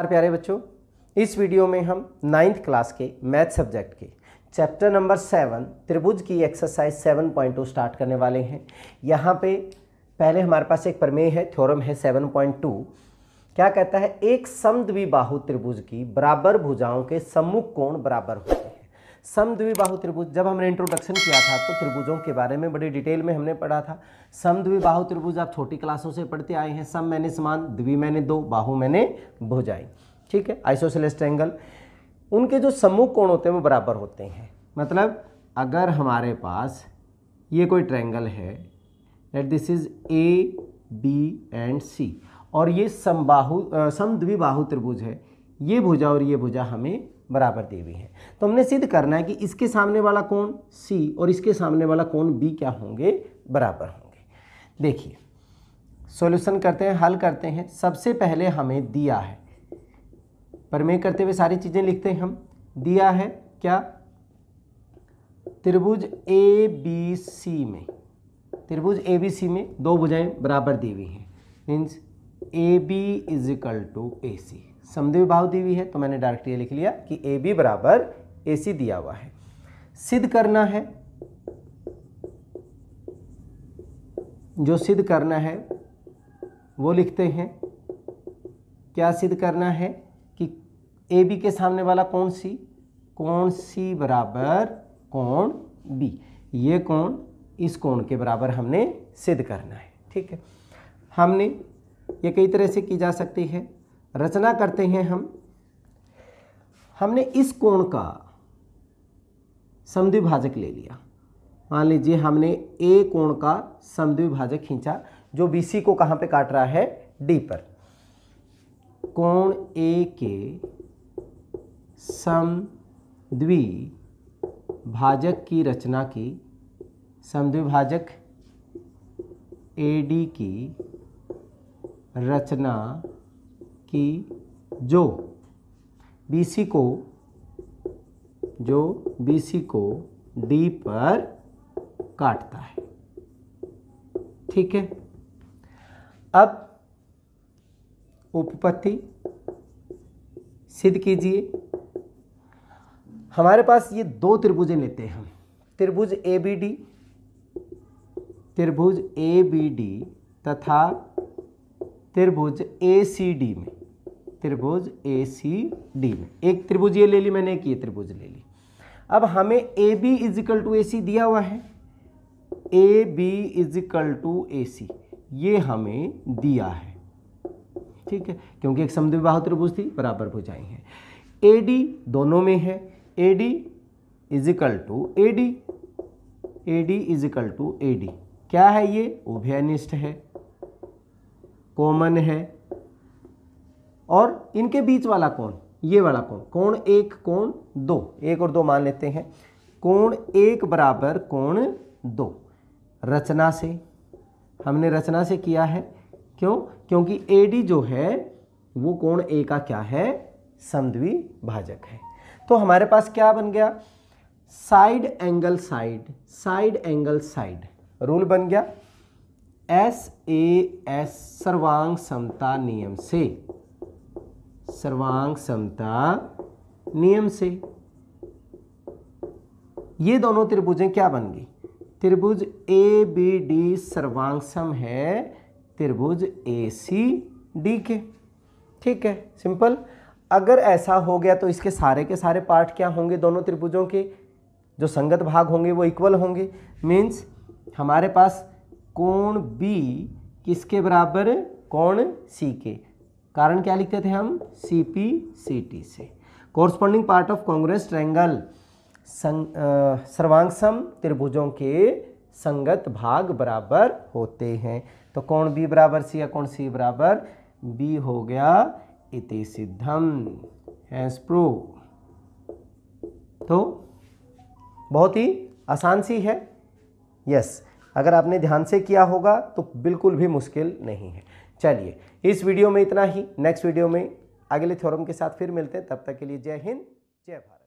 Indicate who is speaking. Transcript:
Speaker 1: नमस्कार प्यारे बच्चों इस वीडियो में हम नाइन्थ क्लास के मैथ सब्जेक्ट के चैप्टर नंबर सेवन त्रिभुज की exercise seven point two start करने वाले हैं यहाँ पे पहले हमारे पास एक प्रमेय है थ्योरम है सेवन पॉइंट टू क्या कहता है एक समद्विबाहु त्रिभुज की बराबर भुजाओं के सम्मुख कोण बराबर होते हैं समद्विबाहु त्रिभुज जब हमने इंट्रोडक्शन किया था तो त्रिभुजों के बारे में बड़ी डिटेल में हमने पढ़ा था समद्विबाहु त्रिभुज आप छोटी क्लासों से पढ़ते आए हैं सम मैंने समान द्वि मैंने दो बाहु मैंने भुजाई ठीक है आइसोसेलेस एंगल उनके जो सम्मुख कोण होते हैं वो बराबर होते हैं मतलब अगर हमारे पास ये कोई ट्रैंगल है that this is A B and C और ये समबाहु समद्विबाहु त्रिभुज है ये भुजा और ये भुजा हमें बराबर दी हुई है तो हमने सिद्ध करना है कि इसके सामने वाला कोण सी और इसके सामने वाला कोण बी क्या होंगे बराबर होंगे देखिए सॉल्यूशन करते हैं हल करते हैं सबसे पहले हमें दिया है परमेय करते हुए सारी चीज़ें लिखते हैं हम दिया है क्या त्रिभुज ए बी सी में त्रिभुज ए बी सी में दो भुजाएं बराबर दी हुई हैं means A B is equal to A C समदेव भाव दी हुई है तो मैंने डायरेक्ट ये लिख लिया कि ए बी बराबर ए सी दिया हुआ है सिद्ध करना है जो सिद्ध करना है वो लिखते हैं क्या सिद्ध करना है कि ए बी के सामने वाला कौन सी कौन सी बराबर कौन बी ये कोण इस कोण के बराबर हमने सिद्ध करना है ठीक है हमने ये कई तरह से की जा सकती है रचना करते हैं हम हमने इस कोण का समद्विभाजक ले लिया मान लीजिए हमने ए कोण का समद्विभाजक खींचा जो बीसी को कहाँ पे काट रहा है डी पर कोण ए के समद्विभाजक भाजक की रचना की समद्विभाजक ए डी की रचना कि जो BC को जो BC को डी पर काटता है ठीक है अब उपपत्ति सिद्ध कीजिए हमारे पास ये दो त्रिभुज लेते हैं हम त्रिभुज ए बी डी त्रिभुज ए बी डी तथा त्रिभुज ए सी डी में त्रिभुज ए सी डी में एक त्रिभुज ये ले ली मैंने एक ये त्रिभुज ले ली अब हमें A B equal to A C दिया हुआ है A B equal to A C ये हमें दिया है ठीक है क्योंकि एक समद्विबाहु त्रिभुज थी बराबर भुजाएं हैं ए डी दोनों में है A D equal to A D A D equal to A D क्या है ये उभयनिष्ठ है कॉमन है और इनके बीच वाला कोण ये वाला कोण कोण एक कोण दो एक और दो मान लेते हैं कोण एक बराबर कोण दो रचना से हमने रचना से किया है क्यों क्योंकि ए जो है वो कोण ए का क्या है समद्वी भाजक है तो हमारे पास क्या बन गया side angle side side angle side rule बन गया एस ए एस सर्वांग समता नियम से सर्वांग समता नियम से ये दोनों त्रिभुजें क्या बन गई त्रिभुज ए बी डी सर्वांग सम है त्रिभुज ए सी डी के ठीक है सिंपल अगर ऐसा हो गया तो इसके सारे के सारे पार्ट क्या होंगे दोनों त्रिभुजों के जो संगत भाग होंगे वो इक्वल होंगे मीन्स हमारे पास कोण बी किसके बराबर कोण सी के कारण क्या लिखते थे हम सी पी सी टी से corresponding part of congruent triangle सर्वांग त्रिभुजों के संगत भाग बराबर होते हैं तो कौन बी बराबर सी या कौन सी बराबर बी हो गया इति सिद्धम हैंस प्रूव तो बहुत ही आसान सी है यस अगर आपने ध्यान से किया होगा तो बिल्कुल भी मुश्किल नहीं है चलिए इस वीडियो में इतना ही नेक्स्ट वीडियो में अगले थ्योरम के साथ फिर मिलते हैं तब तक के लिए जय हिंद जय भारत